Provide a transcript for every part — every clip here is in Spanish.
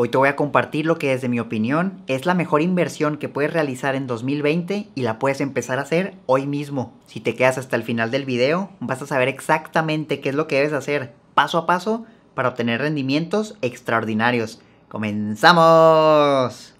Hoy te voy a compartir lo que desde mi opinión es la mejor inversión que puedes realizar en 2020 y la puedes empezar a hacer hoy mismo. Si te quedas hasta el final del video, vas a saber exactamente qué es lo que debes hacer paso a paso para obtener rendimientos extraordinarios. ¡Comenzamos!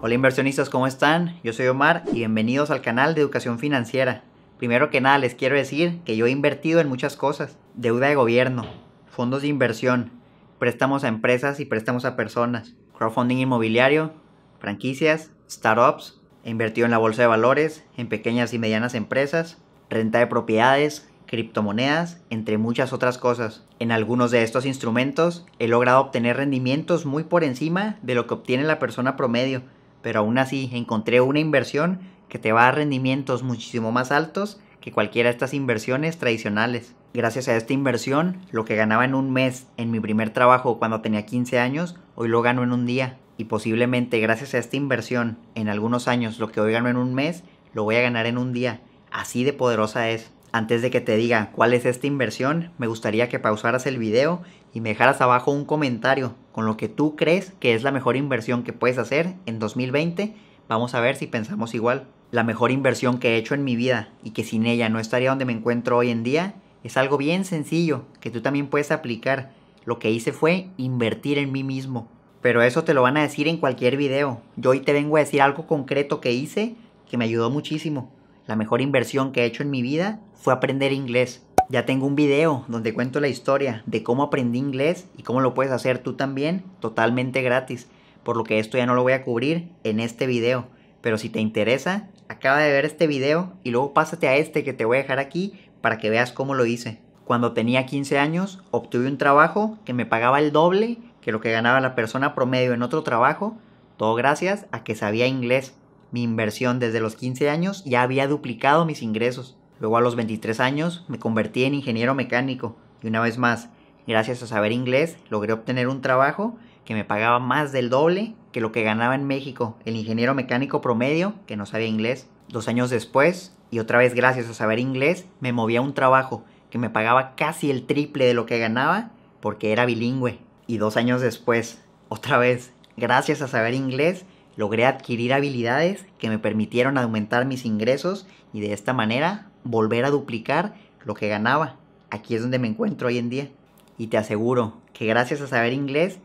Hola inversionistas, ¿cómo están? Yo soy Omar y bienvenidos al canal de Educación Financiera. Primero que nada les quiero decir que yo he invertido en muchas cosas. Deuda de gobierno, fondos de inversión, préstamos a empresas y préstamos a personas, crowdfunding inmobiliario, franquicias, startups, he invertido en la bolsa de valores, en pequeñas y medianas empresas, renta de propiedades, criptomonedas, entre muchas otras cosas. En algunos de estos instrumentos he logrado obtener rendimientos muy por encima de lo que obtiene la persona promedio, pero aún así encontré una inversión que te va a dar rendimientos muchísimo más altos que cualquiera de estas inversiones tradicionales. Gracias a esta inversión, lo que ganaba en un mes en mi primer trabajo cuando tenía 15 años, hoy lo gano en un día. Y posiblemente gracias a esta inversión, en algunos años lo que hoy gano en un mes, lo voy a ganar en un día. Así de poderosa es. Antes de que te diga cuál es esta inversión, me gustaría que pausaras el video y me dejaras abajo un comentario con lo que tú crees que es la mejor inversión que puedes hacer en 2020 Vamos a ver si pensamos igual. La mejor inversión que he hecho en mi vida y que sin ella no estaría donde me encuentro hoy en día es algo bien sencillo que tú también puedes aplicar. Lo que hice fue invertir en mí mismo. Pero eso te lo van a decir en cualquier video. Yo hoy te vengo a decir algo concreto que hice que me ayudó muchísimo. La mejor inversión que he hecho en mi vida fue aprender inglés. Ya tengo un video donde cuento la historia de cómo aprendí inglés y cómo lo puedes hacer tú también totalmente gratis por lo que esto ya no lo voy a cubrir en este video. Pero si te interesa, acaba de ver este video y luego pásate a este que te voy a dejar aquí para que veas cómo lo hice. Cuando tenía 15 años, obtuve un trabajo que me pagaba el doble que lo que ganaba la persona promedio en otro trabajo, todo gracias a que sabía inglés. Mi inversión desde los 15 años ya había duplicado mis ingresos. Luego a los 23 años me convertí en ingeniero mecánico y una vez más, gracias a saber inglés, logré obtener un trabajo que me pagaba más del doble que lo que ganaba en México el ingeniero mecánico promedio que no sabía inglés. Dos años después, y otra vez gracias a saber inglés, me movía a un trabajo que me pagaba casi el triple de lo que ganaba porque era bilingüe. Y dos años después, otra vez, gracias a saber inglés, logré adquirir habilidades que me permitieron aumentar mis ingresos y de esta manera volver a duplicar lo que ganaba. Aquí es donde me encuentro hoy en día. Y te aseguro que gracias a saber inglés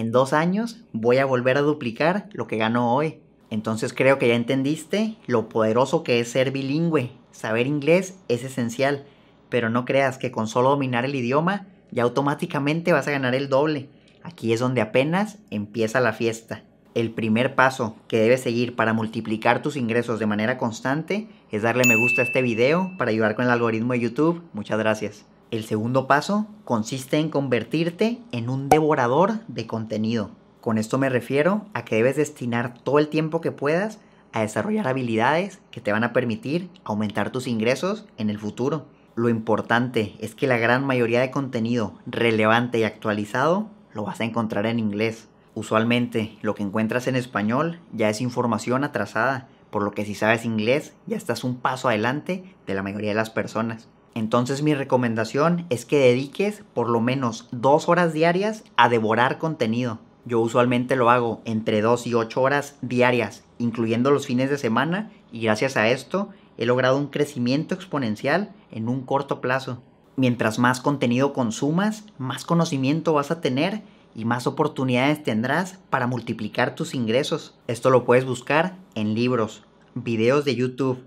en dos años voy a volver a duplicar lo que gano hoy. Entonces creo que ya entendiste lo poderoso que es ser bilingüe. Saber inglés es esencial, pero no creas que con solo dominar el idioma ya automáticamente vas a ganar el doble. Aquí es donde apenas empieza la fiesta. El primer paso que debes seguir para multiplicar tus ingresos de manera constante es darle me gusta a este video para ayudar con el algoritmo de YouTube. Muchas gracias. El segundo paso consiste en convertirte en un devorador de contenido. Con esto me refiero a que debes destinar todo el tiempo que puedas a desarrollar habilidades que te van a permitir aumentar tus ingresos en el futuro. Lo importante es que la gran mayoría de contenido relevante y actualizado lo vas a encontrar en inglés. Usualmente lo que encuentras en español ya es información atrasada, por lo que si sabes inglés ya estás un paso adelante de la mayoría de las personas. Entonces mi recomendación es que dediques por lo menos dos horas diarias a devorar contenido. Yo usualmente lo hago entre 2 y 8 horas diarias, incluyendo los fines de semana, y gracias a esto he logrado un crecimiento exponencial en un corto plazo. Mientras más contenido consumas, más conocimiento vas a tener y más oportunidades tendrás para multiplicar tus ingresos. Esto lo puedes buscar en libros, videos de YouTube,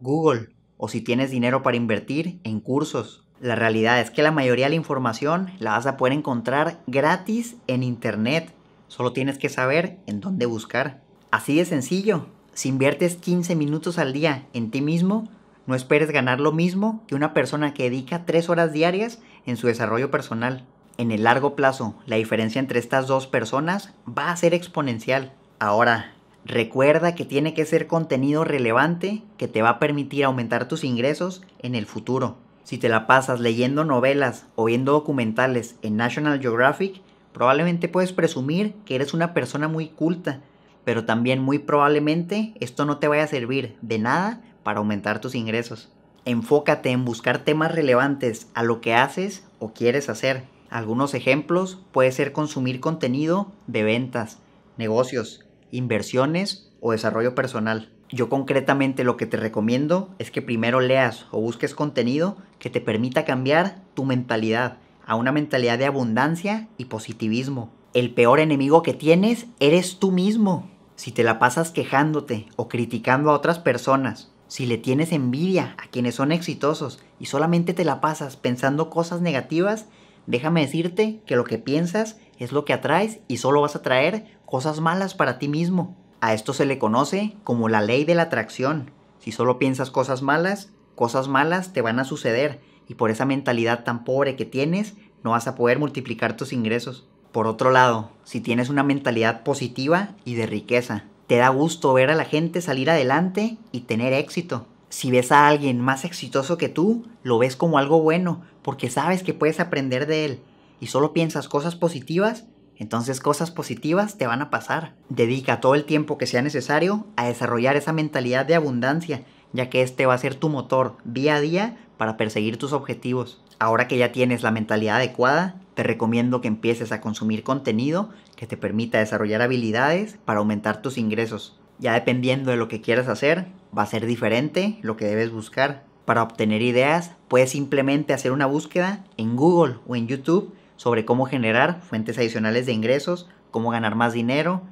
Google, o si tienes dinero para invertir en cursos. La realidad es que la mayoría de la información la vas a poder encontrar gratis en internet. Solo tienes que saber en dónde buscar. Así de sencillo. Si inviertes 15 minutos al día en ti mismo, no esperes ganar lo mismo que una persona que dedica 3 horas diarias en su desarrollo personal. En el largo plazo, la diferencia entre estas dos personas va a ser exponencial. Ahora, Recuerda que tiene que ser contenido relevante que te va a permitir aumentar tus ingresos en el futuro. Si te la pasas leyendo novelas o viendo documentales en National Geographic, probablemente puedes presumir que eres una persona muy culta, pero también muy probablemente esto no te vaya a servir de nada para aumentar tus ingresos. Enfócate en buscar temas relevantes a lo que haces o quieres hacer. Algunos ejemplos puede ser consumir contenido de ventas, negocios, inversiones o desarrollo personal. Yo concretamente lo que te recomiendo es que primero leas o busques contenido que te permita cambiar tu mentalidad a una mentalidad de abundancia y positivismo. El peor enemigo que tienes eres tú mismo. Si te la pasas quejándote o criticando a otras personas, si le tienes envidia a quienes son exitosos y solamente te la pasas pensando cosas negativas, déjame decirte que lo que piensas es lo que atraes y solo vas a traer cosas malas para ti mismo. A esto se le conoce como la ley de la atracción. Si solo piensas cosas malas, cosas malas te van a suceder y por esa mentalidad tan pobre que tienes, no vas a poder multiplicar tus ingresos. Por otro lado, si tienes una mentalidad positiva y de riqueza, te da gusto ver a la gente salir adelante y tener éxito. Si ves a alguien más exitoso que tú, lo ves como algo bueno, porque sabes que puedes aprender de él, y solo piensas cosas positivas, entonces cosas positivas te van a pasar. Dedica todo el tiempo que sea necesario a desarrollar esa mentalidad de abundancia, ya que este va a ser tu motor día a día para perseguir tus objetivos. Ahora que ya tienes la mentalidad adecuada, te recomiendo que empieces a consumir contenido que te permita desarrollar habilidades para aumentar tus ingresos. Ya dependiendo de lo que quieras hacer, va a ser diferente lo que debes buscar. Para obtener ideas, puedes simplemente hacer una búsqueda en Google o en YouTube sobre cómo generar fuentes adicionales de ingresos, cómo ganar más dinero,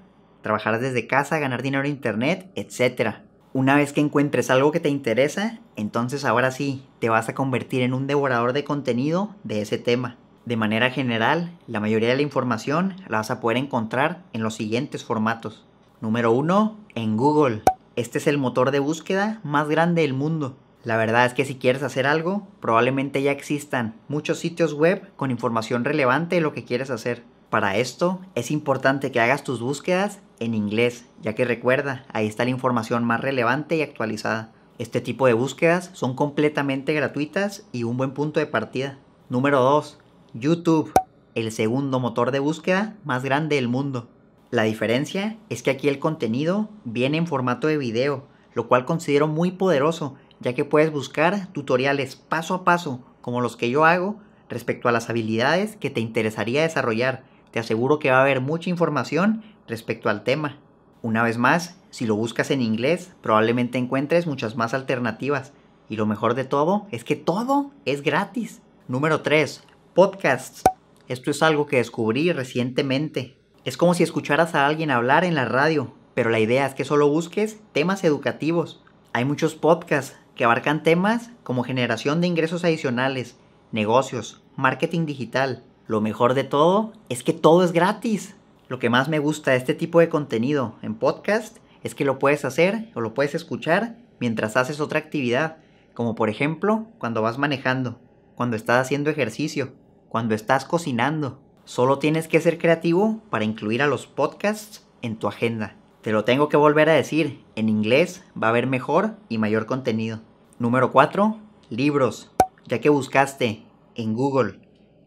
trabajar desde casa, ganar dinero en internet, etc. Una vez que encuentres algo que te interesa, entonces ahora sí, te vas a convertir en un devorador de contenido de ese tema. De manera general, la mayoría de la información la vas a poder encontrar en los siguientes formatos. Número 1, en Google. Este es el motor de búsqueda más grande del mundo. La verdad es que si quieres hacer algo, probablemente ya existan muchos sitios web con información relevante de lo que quieres hacer. Para esto es importante que hagas tus búsquedas en inglés, ya que recuerda, ahí está la información más relevante y actualizada. Este tipo de búsquedas son completamente gratuitas y un buen punto de partida. Número 2. YouTube, el segundo motor de búsqueda más grande del mundo. La diferencia es que aquí el contenido viene en formato de video, lo cual considero muy poderoso ya que puedes buscar tutoriales paso a paso, como los que yo hago, respecto a las habilidades que te interesaría desarrollar. Te aseguro que va a haber mucha información respecto al tema. Una vez más, si lo buscas en inglés, probablemente encuentres muchas más alternativas. Y lo mejor de todo es que todo es gratis. Número 3. Podcasts. Esto es algo que descubrí recientemente. Es como si escucharas a alguien hablar en la radio, pero la idea es que solo busques temas educativos. Hay muchos podcasts que abarcan temas como generación de ingresos adicionales, negocios, marketing digital. Lo mejor de todo es que todo es gratis. Lo que más me gusta de este tipo de contenido en podcast es que lo puedes hacer o lo puedes escuchar mientras haces otra actividad, como por ejemplo cuando vas manejando, cuando estás haciendo ejercicio, cuando estás cocinando. Solo tienes que ser creativo para incluir a los podcasts en tu agenda. Te lo tengo que volver a decir, en inglés va a haber mejor y mayor contenido. Número 4. Libros. Ya que buscaste en Google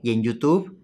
y en YouTube,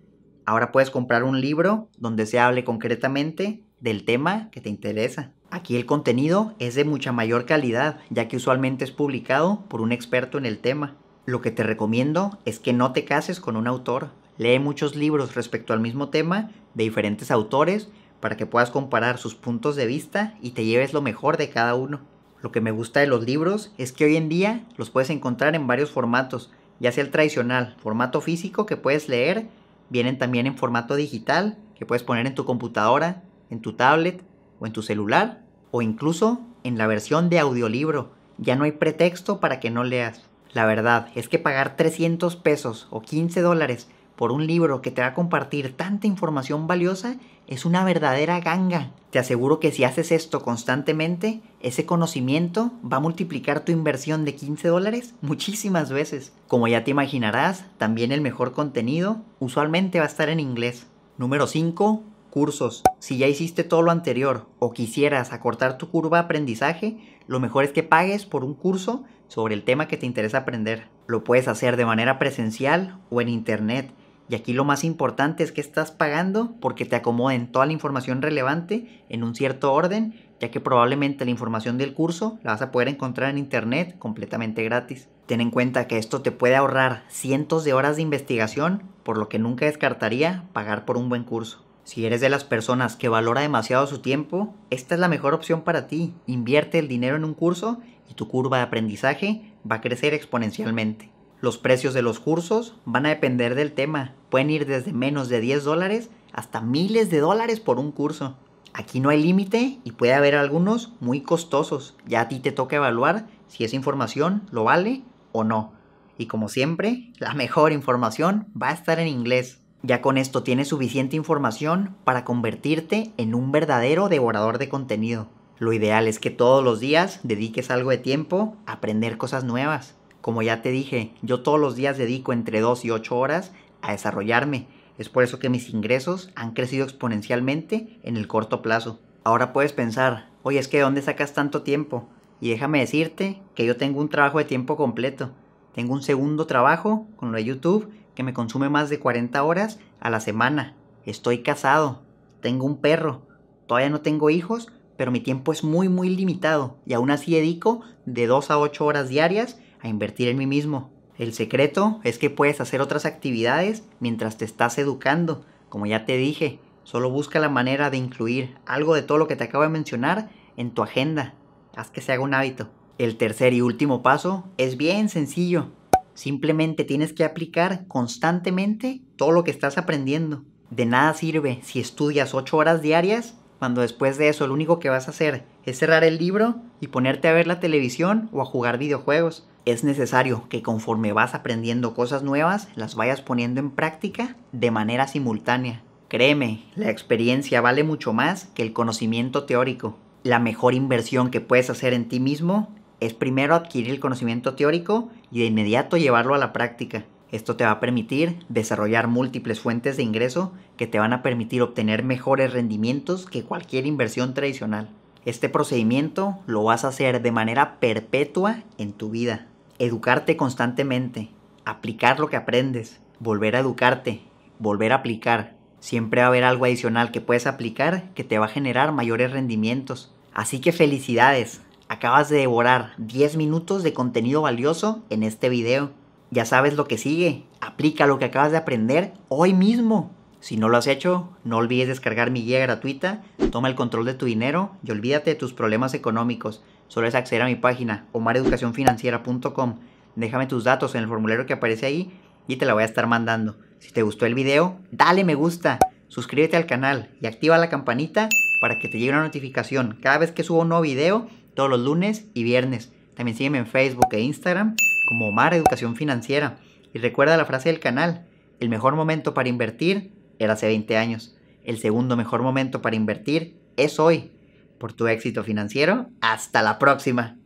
ahora puedes comprar un libro donde se hable concretamente del tema que te interesa. Aquí el contenido es de mucha mayor calidad, ya que usualmente es publicado por un experto en el tema. Lo que te recomiendo es que no te cases con un autor. Lee muchos libros respecto al mismo tema de diferentes autores para que puedas comparar sus puntos de vista y te lleves lo mejor de cada uno. Lo que me gusta de los libros es que hoy en día los puedes encontrar en varios formatos, ya sea el tradicional, formato físico que puedes leer, vienen también en formato digital que puedes poner en tu computadora, en tu tablet o en tu celular, o incluso en la versión de audiolibro. Ya no hay pretexto para que no leas. La verdad es que pagar 300 pesos o 15 dólares por un libro que te va a compartir tanta información valiosa es una verdadera ganga. Te aseguro que si haces esto constantemente, ese conocimiento va a multiplicar tu inversión de 15 dólares muchísimas veces. Como ya te imaginarás, también el mejor contenido usualmente va a estar en inglés. Número 5. Cursos. Si ya hiciste todo lo anterior o quisieras acortar tu curva de aprendizaje, lo mejor es que pagues por un curso sobre el tema que te interesa aprender. Lo puedes hacer de manera presencial o en internet y aquí lo más importante es que estás pagando porque te acomoden toda la información relevante en un cierto orden, ya que probablemente la información del curso la vas a poder encontrar en internet completamente gratis. Ten en cuenta que esto te puede ahorrar cientos de horas de investigación, por lo que nunca descartaría pagar por un buen curso. Si eres de las personas que valora demasiado su tiempo, esta es la mejor opción para ti. Invierte el dinero en un curso y tu curva de aprendizaje va a crecer exponencialmente. Los precios de los cursos van a depender del tema. Pueden ir desde menos de 10 dólares hasta miles de dólares por un curso. Aquí no hay límite y puede haber algunos muy costosos. Ya a ti te toca evaluar si esa información lo vale o no. Y como siempre, la mejor información va a estar en inglés. Ya con esto tienes suficiente información para convertirte en un verdadero devorador de contenido. Lo ideal es que todos los días dediques algo de tiempo a aprender cosas nuevas. Como ya te dije, yo todos los días dedico entre 2 y 8 horas a desarrollarme. Es por eso que mis ingresos han crecido exponencialmente en el corto plazo. Ahora puedes pensar, oye, es que ¿de dónde sacas tanto tiempo? Y déjame decirte que yo tengo un trabajo de tiempo completo. Tengo un segundo trabajo con lo de YouTube que me consume más de 40 horas a la semana. Estoy casado, tengo un perro, todavía no tengo hijos, pero mi tiempo es muy muy limitado y aún así dedico de 2 a 8 horas diarias a invertir en mí mismo. El secreto es que puedes hacer otras actividades mientras te estás educando. Como ya te dije, solo busca la manera de incluir algo de todo lo que te acabo de mencionar en tu agenda. Haz que se haga un hábito. El tercer y último paso es bien sencillo. Simplemente tienes que aplicar constantemente todo lo que estás aprendiendo. De nada sirve si estudias 8 horas diarias cuando después de eso lo único que vas a hacer es cerrar el libro y ponerte a ver la televisión o a jugar videojuegos es necesario que conforme vas aprendiendo cosas nuevas, las vayas poniendo en práctica de manera simultánea. Créeme, la experiencia vale mucho más que el conocimiento teórico. La mejor inversión que puedes hacer en ti mismo es primero adquirir el conocimiento teórico y de inmediato llevarlo a la práctica. Esto te va a permitir desarrollar múltiples fuentes de ingreso que te van a permitir obtener mejores rendimientos que cualquier inversión tradicional. Este procedimiento lo vas a hacer de manera perpetua en tu vida educarte constantemente, aplicar lo que aprendes, volver a educarte, volver a aplicar. Siempre va a haber algo adicional que puedes aplicar que te va a generar mayores rendimientos. Así que felicidades, acabas de devorar 10 minutos de contenido valioso en este video. Ya sabes lo que sigue, aplica lo que acabas de aprender hoy mismo. Si no lo has hecho, no olvides descargar mi guía gratuita, toma el control de tu dinero y olvídate de tus problemas económicos solo es acceder a mi página omareducacionfinanciera.com. Déjame tus datos en el formulario que aparece ahí y te la voy a estar mandando. Si te gustó el video, dale me gusta, suscríbete al canal y activa la campanita para que te llegue una notificación cada vez que subo un nuevo video, todos los lunes y viernes. También sígueme en Facebook e Instagram como Omar Educación Financiera. Y recuerda la frase del canal, el mejor momento para invertir era hace 20 años. El segundo mejor momento para invertir es hoy por tu éxito financiero. Hasta la próxima.